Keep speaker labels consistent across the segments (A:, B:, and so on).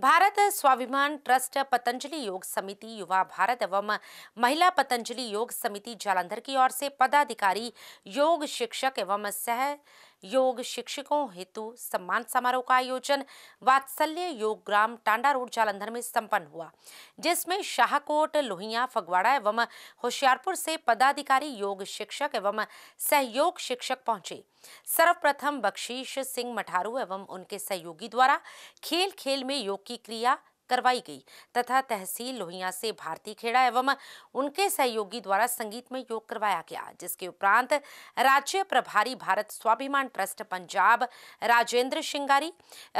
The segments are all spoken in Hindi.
A: भारत स्वाभिमान ट्रस्ट पतंजलि योग समिति युवा भारत एवं महिला पतंजलि योग समिति जालंधर की ओर से पदाधिकारी योग शिक्षक एवं सह योग शिक्षकों हेतु सम्मान समारोह का आयोजन वात्सल्य योग ग्राम टांडा रोड जालंधर में संपन्न हुआ जिसमें शाहकोट लोहिया फगवाड़ा एवं होशियारपुर से पदाधिकारी योग शिक्षक एवं सहयोग शिक्षक पहुंचे सर्वप्रथम बख्शीश सिंह मठारू एवं उनके सहयोगी द्वारा खेल खेल में योग की क्रिया करवाई गई तथा तहसील लोहिया से भारती खेड़ा एवं उनके सहयोगी द्वारा संगीत में योग करवाया गया जिसके उपरांत राज्य प्रभारी भारत स्वाभिमान ट्रस्ट पंजाब राजेंद्र श्रृंगारी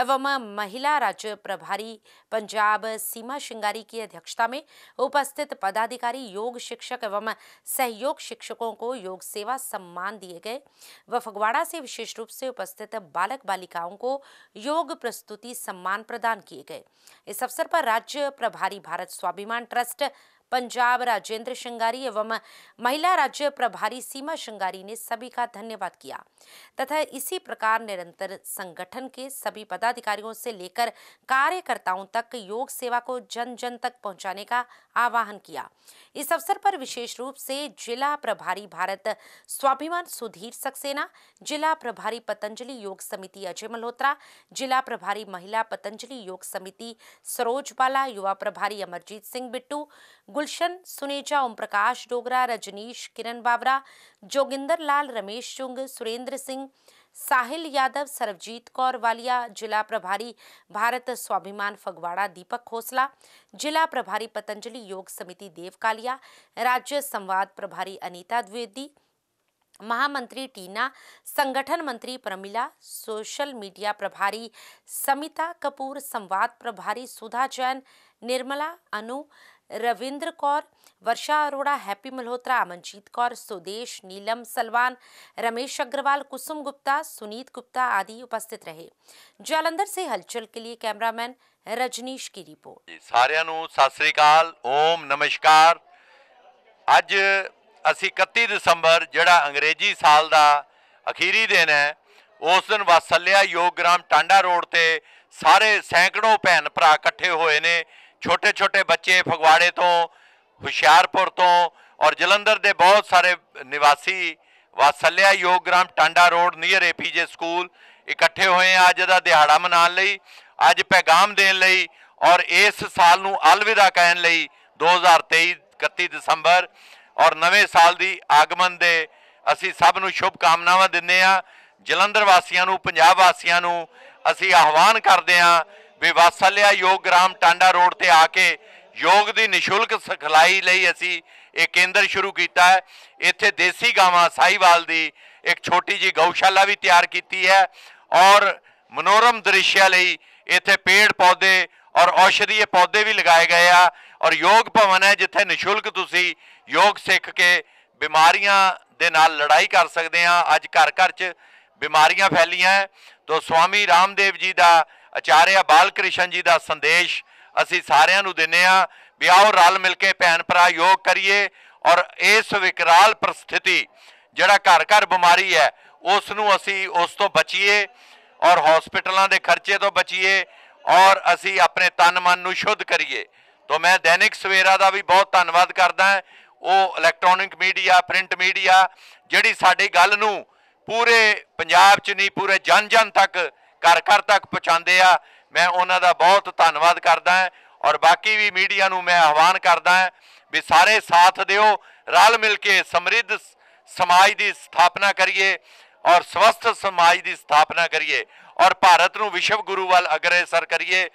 A: एवं महिला राज्य प्रभारी पंजाब सीमा श्रृंगारी की अध्यक्षता में उपस्थित पदाधिकारी योग शिक्षक एवं सहयोग शिक्षकों को योग सेवा सम्मान दिए गए व फगवाड़ा से विशेष रूप से उपस्थित बालक बालिकाओं को योग प्रस्तुति सम्मान प्रदान किए गए इस अवसर अवसर पर राज्य प्रभारी भारत स्वाभिमान ट्रस्ट पंजाब राजेंद्र श्रृंगारी एवं महिला राज्य प्रभारी सीमा श्रृंगारी ने सभी का धन्यवाद किया तथा इसी प्रकार निरंतर संगठन के सभी पदाधिकारियों से लेकर कार्यकर्ताओं तक योग सेवा को जन जन तक पहुंचाने का आह्वान किया इस अवसर पर विशेष रूप से जिला प्रभारी भारत स्वाभिमान सुधीर सक्सेना जिला प्रभारी पतंजलि योग समिति अजय मल्होत्रा जिला प्रभारी महिला पतंजलि योग समिति सरोज बाला युवा प्रभारी अमरजीत सिंह बिट्टू गुलशन सुनेजा ओम प्रकाश डोगरा रजनीश किरण बाबरा जोगिंदर लाल रमेश चुंग सुरेंद्र सिंह साहिल यादव सरबजीत कौर वालिया जिला प्रभारी भारत स्वाभिमान फगवाड़ा दीपक खोसला जिला प्रभारी पतंजलि योग समिति देवकालिया राज्य संवाद प्रभारी अनीता द्विवेदी महामंत्री टीना संगठन मंत्री प्रमिला सोशल मीडिया प्रभारी समिता कपूर संवाद प्रभारी सुधा जैन निर्मला अनु रविंद्र कौर वर्षा अरोड़ा हैप्पी मल्होत्रा अमनजीत कौर सुदेश नीलम सलवान रमेश अग्रवाल कुसुम गुप्ता सुनीत गुप्ता आदि उपस्थित रहे जालंधर से हलचल के लिए कैमरामैन रजनीश की रिपोर्ट
B: सारे ओम नमस्कार ਸ੍ਰੀ ਅਸੀਂ 31 ਦਸੰਬਰ ਜਿਹੜਾ ਅੰਗਰੇਜ਼ੀ ਸਾਲ ਦਾ ਅਖੀਰੀ ਦਿਨ ਹੈ ਉਸ ਦਿਨ ਵਸੱਲਿਆ ਯੋਗਗ੍ਰਾਮ ਟਾਂਡਾ ਰੋਡ ਤੇ ਸਾਰੇ ਸੈਂਕੜੋ ਭੈਣ ਭਰਾ ਇਕੱਠੇ ਹੋਏ ਨੇ ਛੋਟੇ ਛੋਟੇ ਬੱਚੇ ਫਗਵਾੜੇ ਤੋਂ ਹੁਸ਼ਿਆਰਪੁਰ ਤੋਂ ਔਰ ਜਲੰਧਰ ਦੇ ਬਹੁਤ ਸਾਰੇ ਨਿਵਾਸੀ ਵਸੱਲਿਆ Yoggram Tanda road near APJ school ਇਕੱਠੇ ਹੋਏ ਆ ਅੱਜ ਦਾ ਦਿਹਾੜਾ ਮਨਾਉਣ ਲਈ ਅੱਜ ਪੈਗਾਮ ਦੇਣ ਲਈ ਔਰ ਇਸ ਸਾਲ ਨੂੰ ਅਲਵਿਦਾ ਕਹਿਣ ਲਈ 2023 31 ਦਸੰਬਰ ਔਰ ਨਵੇਂ ਸਾਲ ਦੀ ਆਗਮਨ ਦੇ ਅਸੀਂ ਸਭ ਨੂੰ ਸ਼ੁਭ ਕਾਮਨਾਵਾਂ ਦਿੰਦੇ ਆ ਜਲੰਧਰ ਵਾਸੀਆਂ ਨੂੰ ਪੰਜਾਬ ਵਾਸੀਆਂ ਨੂੰ ਅਸੀਂ ਆਹਵਾਨ ਕਰਦੇ ਆ ਵੀ ਵਾਸਲਿਆ ਯੋਗ ਗ੍ਰਾਮ ਟਾਂਡਾ ਰੋਡ ਤੇ ਆ ਕੇ ਯੋਗ ਦੀ ਨਿਸ਼ੁਲਕ ਸਿਖਲਾਈ ਲਈ ਅਸੀਂ ਇਹ ਕੇਂਦਰ ਸ਼ੁਰੂ ਕੀਤਾ ਹੈ ਇੱਥੇ ਦੇਸੀ ਗਾਵਾਂ ਸਾਈਵਾਲ ਦੀ ਇੱਕ ਛੋਟੀ ਜੀ ਗਊਸ਼ਾਲਾ ਵੀ ਤਿਆਰ ਕੀਤੀ ਹੈ ਔਰ ਮਨੋਰਮ ਦ੍ਰਿਸ਼ਿਆ ਲਈ ਇੱਥੇ ਪੇੜ ਪੌਦੇ ਔਰ ਔਸ਼ਧੀਏ ਪੌਦੇ ਵੀ ਲਗਾਏ ਗਏ ਆ ਔਰ ਯੋਗ ਭਵਨ ਹੈ ਜਿੱਥੇ ਨਿਸ਼ੁਲਕ ਤੁਸੀਂ ਯੋਗ ਸਿੱਖ ਕੇ ਬਿਮਾਰੀਆਂ ਦੇ ਨਾਲ ਲੜਾਈ ਕਰ ਸਕਦੇ ਆ ਅੱਜ ਘਰ ਘਰ 'ਚ ਬਿਮਾਰੀਆਂ ਫੈਲੀਆਂ ਤੋਂ ਸਵਾਮੀ ਰਾਮਦੇਵ ਜੀ ਦਾ ਆਚਾਰਿਆ ਬਾਲਕ੍ਰਿਸ਼ਨ ਜੀ ਦਾ ਸੰਦੇਸ਼ ਅਸੀਂ ਸਾਰਿਆਂ ਨੂੰ ਦਿੰਨੇ ਆ ਵੀ ਆਓ ਰਲ ਮਿਲ ਕੇ ਭੈਣ ਭਰਾ ਯੋਗ ਕਰੀਏ ਔਰ ਇਸ ਵਿਕਰਾਲ ਪ੍ਰਸਥਿਤੀ ਜਿਹੜਾ ਘਰ ਘਰ ਬਿਮਾਰੀ ਹੈ ਉਸ ਨੂੰ ਅਸੀਂ ਉਸ ਤੋਂ ਬਚੀਏ ਔਰ ਹਸਪੀਟਲਾਂ ਦੇ ਖਰਚੇ ਤੋਂ ਬਚੀਏ ਔਰ ਅਸੀਂ ਆਪਣੇ ਤਨ ਮਨ ਨੂੰ ਸ਼ੁੱਧ ਕਰੀਏ ਤੋਂ ਮੈਂ ਦੈਨਿਕ ਸਵੇਰਾ ਦਾ ਵੀ ਬਹੁਤ ਧੰਨਵਾਦ ਕਰਦਾ ਹਾਂ ਉਹ ਇਲੈਕਟ੍ਰੋਨਿਕ ਮੀਡੀਆ ਪ੍ਰਿੰਟ ਮੀਡੀਆ ਜਿਹੜੀ ਸਾਡੀ ਗੱਲ ਨੂੰ ਪੂਰੇ ਪੰਜਾਬ 'ਚ ਨਹੀਂ ਪੂਰੇ ਜਨ-ਜਨ ਤੱਕ ਘਰ-ਘਰ ਤੱਕ ਪਹੁੰਚਾਉਂਦੇ ਆ ਮੈਂ ਉਹਨਾਂ ਦਾ ਬਹੁਤ ਧੰਨਵਾਦ ਕਰਦਾ ਹਾਂ ਔਰ ਬਾਕੀ ਵੀ ਮੀਡੀਆ ਨੂੰ ਮੈਂ ਆਹਵਾਨ ਕਰਦਾ ਹਾਂ ਵੀ ਸਾਰੇ ਸਾਥ ਦਿਓ ਰਲ ਮਿਲ ਕੇ ਸਮਰਿੱਧ ਸਮਾਜ ਦੀ ਸਥਾਪਨਾ ਕਰੀਏ ਔਰ ਸਵਸਥ ਸਮਾਜ ਦੀ ਸਥਾਪਨਾ ਕਰੀਏ ਔਰ ਭਾਰਤ ਨੂੰ ਵਿਸ਼ਵ ਗੁਰੂ ਵੱਲ ਅਗਰਸਰ ਕਰੀਏ